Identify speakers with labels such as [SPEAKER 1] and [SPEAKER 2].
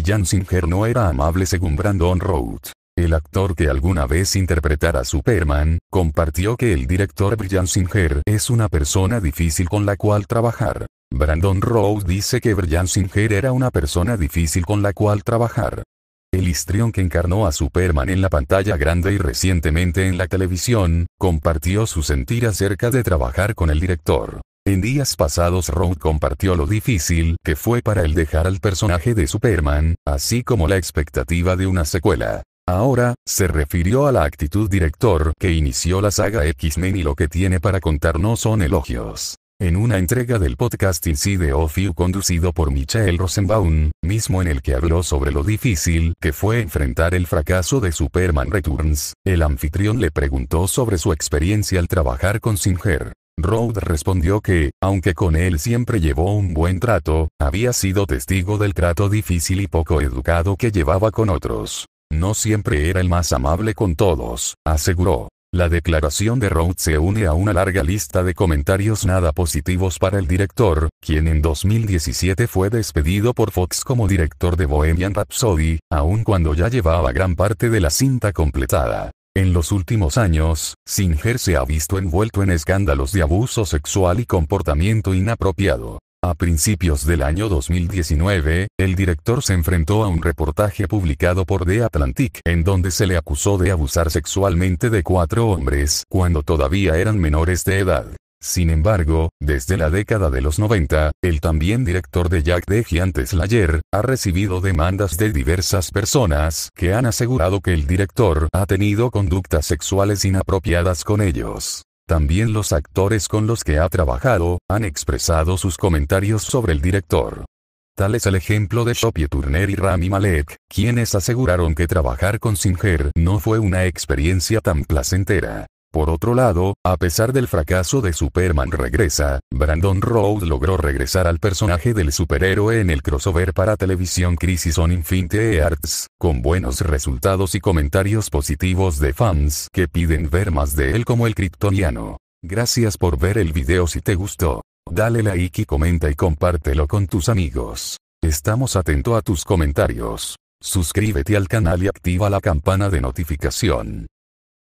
[SPEAKER 1] brian Singer no era amable según Brandon Routh. El actor que alguna vez interpretara a Superman, compartió que el director Brian Singer es una persona difícil con la cual trabajar. Brandon Routh dice que Brian Singer era una persona difícil con la cual trabajar. El histrión que encarnó a Superman en la pantalla grande y recientemente en la televisión, compartió su sentir acerca de trabajar con el director. En días pasados Road compartió lo difícil que fue para él dejar al personaje de Superman, así como la expectativa de una secuela. Ahora, se refirió a la actitud director que inició la saga X-Men y lo que tiene para contar no son elogios. En una entrega del podcast Inside of You conducido por Michael Rosenbaum, mismo en el que habló sobre lo difícil que fue enfrentar el fracaso de Superman Returns, el anfitrión le preguntó sobre su experiencia al trabajar con Singer. Rhode respondió que, aunque con él siempre llevó un buen trato, había sido testigo del trato difícil y poco educado que llevaba con otros. No siempre era el más amable con todos, aseguró. La declaración de Rhodes se une a una larga lista de comentarios nada positivos para el director, quien en 2017 fue despedido por Fox como director de Bohemian Rhapsody, aun cuando ya llevaba gran parte de la cinta completada. En los últimos años, Singer se ha visto envuelto en escándalos de abuso sexual y comportamiento inapropiado. A principios del año 2019, el director se enfrentó a un reportaje publicado por The Atlantic en donde se le acusó de abusar sexualmente de cuatro hombres cuando todavía eran menores de edad. Sin embargo, desde la década de los 90, el también director de Jack De Giant Slayer, ha recibido demandas de diversas personas que han asegurado que el director ha tenido conductas sexuales inapropiadas con ellos. También los actores con los que ha trabajado, han expresado sus comentarios sobre el director. Tal es el ejemplo de Sophie Turner y Rami Malek, quienes aseguraron que trabajar con Singer no fue una experiencia tan placentera. Por otro lado, a pesar del fracaso de Superman Regresa, Brandon Rhodes logró regresar al personaje del superhéroe en el crossover para televisión Crisis on Infinite Arts, con buenos resultados y comentarios positivos de fans que piden ver más de él como el kryptoniano. Gracias por ver el video si te gustó. Dale like y comenta y compártelo con tus amigos. Estamos atentos a tus comentarios. Suscríbete al canal y activa la campana de notificación.